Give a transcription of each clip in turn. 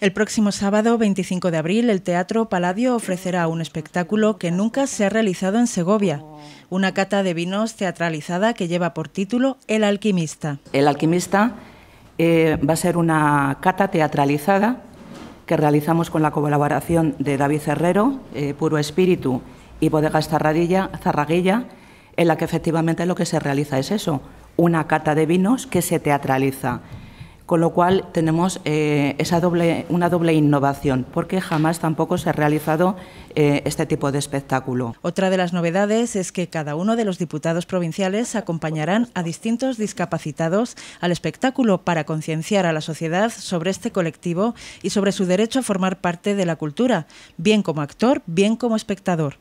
El próximo sábado 25 de abril, el Teatro Paladio ofrecerá un espectáculo que nunca se ha realizado en Segovia, una cata de vinos teatralizada que lleva por título El alquimista. El alquimista eh, va a ser una cata teatralizada que realizamos con la colaboración de David Herrero, eh, Puro Espíritu y Bodegas Zarraguilla, en la que efectivamente lo que se realiza es eso, una cata de vinos que se teatraliza con lo cual tenemos eh, esa doble, una doble innovación, porque jamás tampoco se ha realizado eh, este tipo de espectáculo. Otra de las novedades es que cada uno de los diputados provinciales acompañarán a distintos discapacitados al espectáculo para concienciar a la sociedad sobre este colectivo y sobre su derecho a formar parte de la cultura, bien como actor, bien como espectador.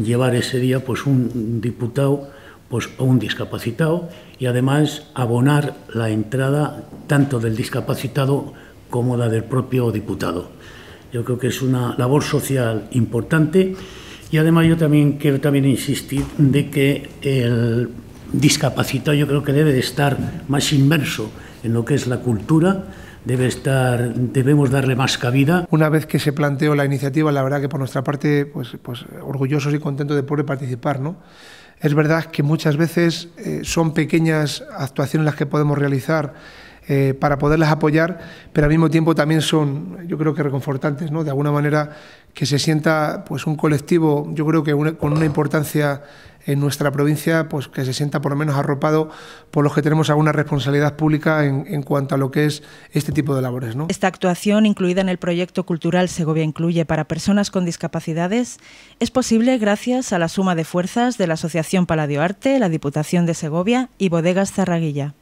Llevar ese día pues un diputado pues, a un discapacitado y además abonar la entrada tanto del discapacitado como la del propio diputado. Yo creo que es una labor social importante y además yo también quiero también insistir de que el discapacitado yo creo que debe de estar más inmerso en lo que es la cultura, debe estar, debemos darle más cabida. Una vez que se planteó la iniciativa, la verdad que por nuestra parte, pues, pues orgullosos y contentos de poder participar, ¿no? Es verdad que muchas veces eh, son pequeñas actuaciones las que podemos realizar eh, para poderlas apoyar, pero al mismo tiempo también son, yo creo que reconfortantes, ¿no? De alguna manera que se sienta pues un colectivo, yo creo que con una importancia en nuestra provincia, pues que se sienta por lo menos arropado por los que tenemos alguna responsabilidad pública en, cuanto a lo que es este tipo de labores. Esta actuación, incluida en el proyecto cultural Segovia Incluye para personas con discapacidades, es posible gracias a la suma de fuerzas de la Asociación Arte, la Diputación de Segovia y Bodegas Zarraguilla.